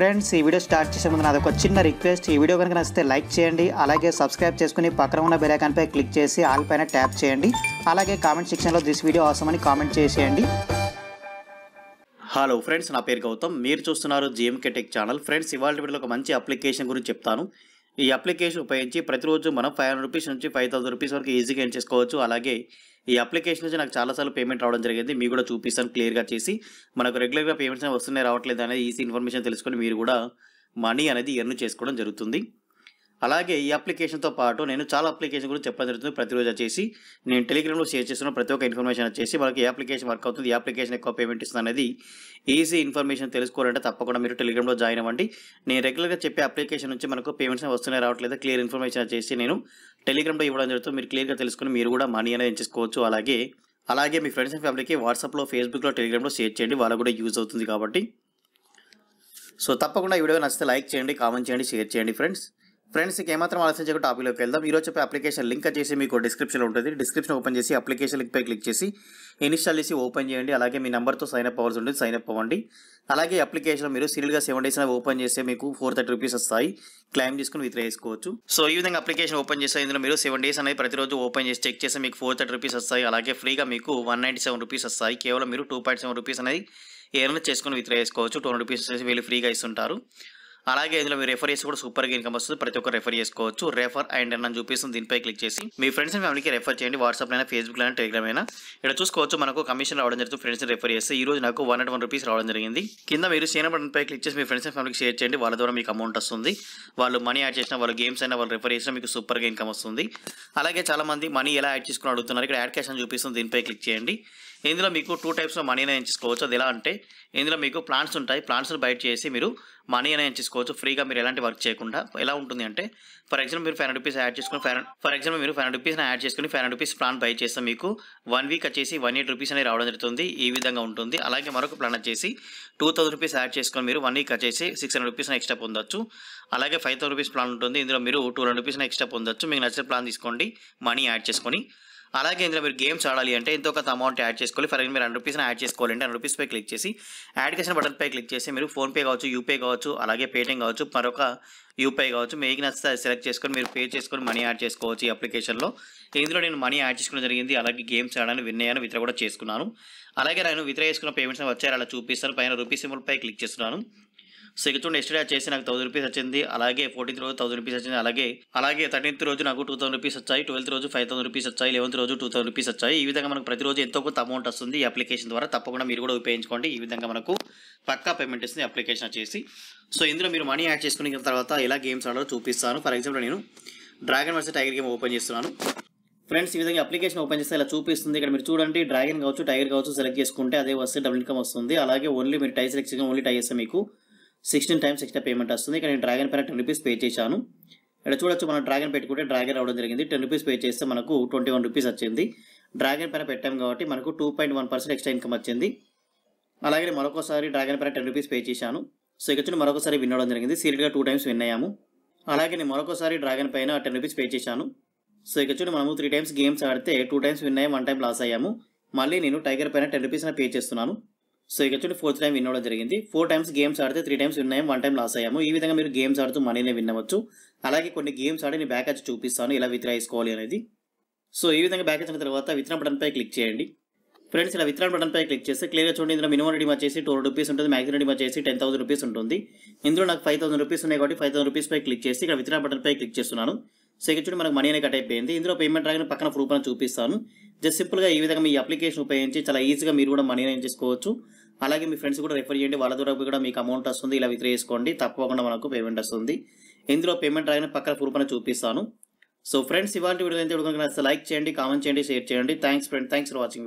friends ఈ video start చేసే ముందు నాది ఒక చిన్న రిక్వెస్ట్ ఈ వీడియో కనుక నచ్చితే లైక్ చేయండి అలాగే సబ్స్క్రైబ్ చేసుకుని పక్కన ఉన్న పై క్లిక్ చేసి ఆల్ పైన ట్యాప్ చేయండి అలాగే కామెంట్ సెక్షన్లో దిస్ వీడియో అవసరం అని కామెంట్ చేసేయండి హలో ఫ్రెండ్స్ నా పేరు గౌతమ్ మీరు చూస్తున్నారు జిఎంకే టెక్ ఛానల్ ఫ్రెండ్స్ ఇవాళ వీడియోలో ఒక మంచి అప్లికేషన్ గురించి చెప్తాను ఈ అప్లికేషన్ ఉపయోగించి ప్రతిరోజు మనం ఫైవ్ హండ్రెడ్ రూపీస్ నుంచి ఫైవ్ థౌసండ్ రూపీస్ వరకు ఈజీగా ఏం చేసుకోవచ్చు అలాగే ఈ అప్లికేషన్ నుంచి నాకు చాలాసార్లు పేమెంట్ రావడం జరిగింది మీకు కూడా చూపిస్తాను క్లియర్గా చేసి మనకు రెగ్యులర్గా పేమెంట్స్ వస్తున్నాయి రావట్లేదు అనేది ఈజీ ఇన్ఫర్మేషన్ తెలుసుకొని మీరు కూడా మనీ అనేది ఎర్న్ చేసుకోవడం జరుగుతుంది అలాగే ఈ అప్లికేషన్తో పాటు నేను చాలా అప్లికేషన్ గురించి చెప్పడం జరుగుతుంది ప్రతిరోజు వచ్చేసి నేను టెలిగ్రామ్లో షేర్ చేస్తున్న ప్రతి ఒక్క ఇన్ఫర్మేషన్ వచ్చేసి వాళ్ళకి అప్లికేషన్ వర్క్ అవుతుంది ఈ అప్లికేషన్ ఎక్కువ పేమెంట్ ఇస్తుంది అనేది ఈజీ ఇన్ఫర్మేషన్ తెలుసుకోవాలంటే తప్పకుండా మీరు టెలిగ్రామ్లో జాయిన్ అవ్వండి నేను రెగ్యులర్గా చెప్పే అప్లికేషన్ నుంచి మనకు పేమెంట్స్ వస్తున్నాయి రావట్లేదు క్లియర్ ఇన్ఫర్మేషన్ వచ్చేసి నేను టెలిగ్రామ్లో ఇవ్వడం జరుగుతుంది మీరు క్లియర్గా తెలుసుకుని మీరు కూడా మనీ అనేది ఎంచుకోవచ్చు అలాగే అలాగే మీ ఫ్రెండ్స్ అండ్ ఫ్యామిలీకి వాట్సాప్లో ఫేస్బుక్లో టెలిగ్రామ్లో షేర్ చేయండి వాళ్ళకు కూడా యూజ్ అవుతుంది కాబట్టి సో తప్పకుండా ఈ వీడియో నచ్చితే లైక్ చేయండి కామెంట్ చేయండి షేర్ చేయండి ఫ్రెండ్స్ ఫ్రెండ్స్ ఇక ఏమాత్రం ఆలస్యం చేయకుండా టాపిక్లోకి వెళ్దాం ఈరోజు చెప్పే అప్లికేషన్ లింక్ చేసి మీకు డిస్క్రిప్షన్ ఉంటుంది డిస్క్రిప్షన్ ఓపెన్ చేసి అప్లికేషన్ లింక్పై క్లిక్ చేసి ఇన్స్టాల్ చేసి ఓపెన్ చేయండి అలాగే మీ నెంబర్తో సైన్ అప్ అవ్వాల్సి ఉంటుంది సైన్ అప్ అవ్వండి అలాగే అప్లికేషన్ మీరు సీరియల్గా సెవెన్ డేస్ అనేది ఓపెన్ చేస్తే మీకు ఫోర్ థర్టీ రూపీస్ వస్తాయి క్లైమ్ చేసుకుని విత్ర వేసుకోవచ్చు సో ఈ విధంగా అప్లికేషన్ ఓపెన్ చేస్తే ఇందులో మీరు సెవెన్ డేస్ అనేది ప్రతిరోజు ఓపెన్ చేసి చెక్ చేస్తే మీకు ఫోర్ థర్టీ రూపీస్ వస్తాయి అలాగే ఫ్రీగా మీకు వన్ నైంటీ సెవెన్ రూపీస్ వస్తాయి కేవలం మీరు టూ పాయింట్ సెవెన్ రూపీస్ అనేది ఏమైనా చేసుకుని విత్డ్రా చేసుకోవచ్చు టూ రూపీస్ వచ్చేసి వీళ్ళు ఫ్రీగా ఇస్తుంటారు అలాగే ఇందులో మీరు రెఫర్ చేసి కూడా సూపర్గా ఇన్కమ్ వస్తుంది ప్రతి ఒక్కరు రెఫర్ చేసుకోవచ్చు రెఫర్ అండ్ అని చూపిస్తుంది దీనిపై క్లిక్ చేసి మీ ఫ్రెండ్స్ అండ్ ఫ్యామిలీకి రెఫర్ చేయండి వాట్సాప్ అయినా ఫేస్బుక్ అయినా టెలిగ్రామ్ అయినా ఇక్కడ చూసుకోవచ్చు మనకు కమిషన్ రావడం జరుగుతుంది ఫ్రెండ్స్ రెఫర్ చేస్తే ఈ రోజు నాకు వన్ అండ్ వన్ రూపీస్ రావడం జరిగింది కింద మీరు సేన బటన్ పై క్లిక్ చేసి మీ ఫ్రెండ్స్ అండ్ ఫ్యామిలీకి షేర్ చేయండి వాళ్ళ ద్వారా మీకు అమౌంట్ వస్తుంది వాళ్ళు మనీ యాడ్ చేసిన వాళ్ళు గేమ్స్ అయినా వాళ్ళు రెఫర్ చేసినా మీకు సూపర్గా ఇన్కమ్ వస్తుంది అలాగే చాలామంది మనీ ఎలా యాడ్ చేసుకుని అడుగుతున్నారు ఇక్కడ యాడ్ క్యాష్ అని చూపిస్తుంది దీనిపై క్లిక్ చేయండి ఇందులో మీకు టూ టైప్స్ ఆఫ్ అయినా ఎంచుకోవచ్చు అది ఎలా అంటే ఇందులో మీకు ప్లాంట్స్ ఉంటాయి ప్లాంట్స్ బయట చేసి మీరు మనీ అనేది చేసుకోవచ్చు ఫ్రీగా మీరు ఎలాంటి వర్క్ చేయకుండా ఎలా ఉంటుంది అంటే ఫర్ ఎగ్జాంపుల్ మీరు ఫైవ్ రూపీస్ యాడ్ చేసుకుని ఫైవ్ ఫర్ ఎగ్జాంపుల్ మీరు ఫైవ్ రూపీస్ని యాడ్ చేసుకుని ఫైవ్ రూపీస్ ప్లాన్ బై చేస్తే మీకు వన్ వీక్ వచ్చేసి వన్ ఎయిట్ రూపీస్ అనేది రావడం జరుగుతుంది ఈ విధంగా ఉంటుంది అలాగే మరొక ప్లాన్ వచ్చేసి టూ థౌసండ్ రూపీస్ యాడ్ చేసుకొని మీరు వన్ వీక్ వచ్చేసి సిక్స్ హండ్రెడ్ రూపీస్ ఎక్స్ట్రా పొందొచ్చు అలాగే ఫైవ్ థౌసండ్ రూపీస్ ప్లాన్ ఉంటుంది ఇందులో మీరు టూ హండ్రెడ్ రూపీస్ ఎక్స్ట్రా పొందొచ్చు మీకు నచ్చిన ప్లాన్ తీసుకోండి మనీ యాడ్ చేసుకొని అలాగే ఇందులో మీరు గేమ్స్ ఆడాలి అంటే ఇంత ఒక అమౌంట్ యాడ్ చేసుకోవాలి ఫర్ మీరు హండ్రెడ్ రూపీస్ యాడ్ అంటే హండ్రెడ్ పై క్లిక్ చేసి యాడ్ చేసిన పై క్లిక్ చేసి మీరు ఫోన్పే కావచ్చు యూపీఐ కావచ్చు అలాగే పేటీఎం కావచ్చు మరొక యూపీఐ కావచ్చు మీకు నచ్చితే సెలెక్ట్ చేసుకొని మీరు పే చేసుకొని మనీ యాడ్ చేసుకోవచ్చు ఈ అప్లికేషన్లో ఇందులో నేను మనీ యాడ్ చేసుకోవడం జరిగింది అలాగే గేమ్స్ ఆడాను విన్నాయని విత్ర కూడా చేసుకున్నాను అలాగే నేను విత్ర చేసుకున్న పేమెంట్స్ వచ్చారు అలా చూపిస్తాను పైన రూపీస్ సింబల్పై క్లిక్ చేస్తున్నాను సో ఇక్కడ చూడండి ఎస్టర్డే చేసి నాకు థౌసండ్ రూపీస్ వచ్చింది అలాగే ఫోర్టీన్త్ రోజు థౌసండ్ రూపీస్ వచ్చింది అలాగే అలాగే థర్టీన్త్ రోజు నాకు టూ థౌసండ్ రూపీస్ వచ్చాయి ట్వెల్త్ రోజు ఫైవ్ థౌసండ్ రూపీస్ వచ్చాయి లెవెన్త్ రోజు టూ థౌసండ్ రూపీస్ వచ్చాయి ఈ విధంగా మనకు ప్రతిరోజు ఎంతో కొంత అమౌంట్ వస్తుంది ఈ అప్లికేషన్ ద్వారా తప్పకుండా మీరు కూడా ఉపయోగించుకోండి ఈ విధంగా మనకు పక్కా పేమెంట్ ఇస్తుంది అప్లికేషన్ వచ్చేసి సో ఇందులో మీరు మనీ యాడ్ చేసుకున్న తర్వాత ఎలా గేమ్స్ ఆడాలో చూపిస్తాను ఫర్ ఎగ్జాంపుల్ నేను dragon versus tiger game open చేస్తున్నాను ఫ్రెండ్స్ ఈ విధంగా అప్లికేషన్ ఓపెన్ చేస్తే ఇలా చూపిస్తుంది ఇక్కడ మీరు చూడండి డ్రాగన్ కావచ్చు టైగర్ కావచ్చు సెలెక్ట్ చేసుకుంటే అదే వస్తే డబుల్ ఇన్కమ్ వస్తుంది అలాగే ఓన్లీ మీరు టై సెలెక్ట్ ఓన్లీ టై చేస్తే మీకు సిక్స్టీన్ టైమ్స్ ఎక్స్ట్రా పేమెంట్ వస్తుంది ఇక్కడ నేను డ్రాగన్ పైన టెన్ రూపీస్ పే చేశాను ఇక్కడ చూడొచ్చు మనం డ్రాగన్ పెట్టుకుంటే డ్రాగన్ రావడం జరిగింది టెన్ రూపీస్ పే చేస్తే మనకు ట్వంటీ వన్ రూపీస్ వచ్చింది డ్రాగన్ పైన పెట్టాం కాబట్టి మనకు two point one percent extra income వచ్చింది అలాగే మరొకసారి డ్రాగన్ పైన టెన్ రూపీస్ పే చేశాను సో ఇక్కడ చూడండి మరొకసారి విన్ అవ్వడం జరిగింది సీరియల్గా టూ టైమ్స్ విన్ అయ్యాము అలాగే నేను మరొకసారి డ్రాగన్ పైన టెన్ రూపీస్ పే చేశాను సో ఇక్కడ చూడండి మనము త్రీ టైమ్స్ గేమ్స్ ఆడితే టూ టైమ్స్ విన్ అయ్యాం వన్ టైం లాస్ అయ్యాము మళ్ళీ నేను టైగర్ పైన టెన్ రూపీస్ పే చేస్తున్నాను సో ఇక చూడండి ఫోర్త్ టైం విన్ అవ్వడం జరిగింది ఫోర్ టైమ్స్ గేమ్స్ ఆడితే త్రీ టైమ్స్ విన్నాయి వన్ టైం లాస్ అయ్యాము ఈ విధంగా మీరు గేమ్స్ ఆడుతూ మనీనే వినవచ్చు అలాగే కొన్ని గేమ్స్ ఆడి నేను బ్యాకేజ్ చూపిస్తాను ఇలా విత్డ్రా వేసుకోవాలి అనేది సో ఈ విధంగా బ్యాకేజ్ అయిన తర్వాత విత్డ్రా బటన్పై క్లిక్ చేయండి ఫ్రెండ్స్ ఇలా విత్డ్రా బటన్పై క్లిక్ చేస్తే క్లియర్గా చూడండి ఇందులో మినిమం రెడీ వచ్చేసి టూ రూపీస్ ఉంటుంది మ్యాక్సిమం రెడీ వచ్చేసి టెన్ థౌసండ్ రూపీస్ ఉంటుంది ఇందులో నాకు ఫైవ్ థౌసండ్ రూపీస్ ఉన్నాయి కాబట్టి ఫైవ్ థౌసండ్ రూపీస్పై క్లిక్ చేసి ఇక్కడ విత్డ్రా బటన్పై క్లిక్ చేస్తున్నాను సో ఇక్కడ చూడండి మనకు మనీ అనేది కట్ అయిపోయింది ఇందులో పేమెంట్ రాగానే పక్కన ప్రూఫ్ అని చూపిస్తాను జస్ట్ సింపుల్గా ఈ విధంగా మీ అప్లికేషన్ ఉపయోగించి చాలా ఈజీగా మీరు కూడా మనీ అనేది చేసుకోవచ్చు అలాగే మీ ఫ్రెండ్స్ కూడా రిఫర్ చేయండి వాళ్ళ ద్వారా కూడా మీకు అమౌంట్ వస్తుంది ఇలా విక్రయించుకోండి చేసుకోండి తప్పకుండా మనకు పేమెంట్ వస్తుంది ఇందులో పేమెంట్ రాగానే పక్కన ప్రూఫ్ చూపిస్తాను సో ఫ్రెండ్స్ ఇవాళ వీడియో అయితే లైక్ చేయండి కామెంట్ చేయండి షేర్ చేయండి thanks friend thanks for watching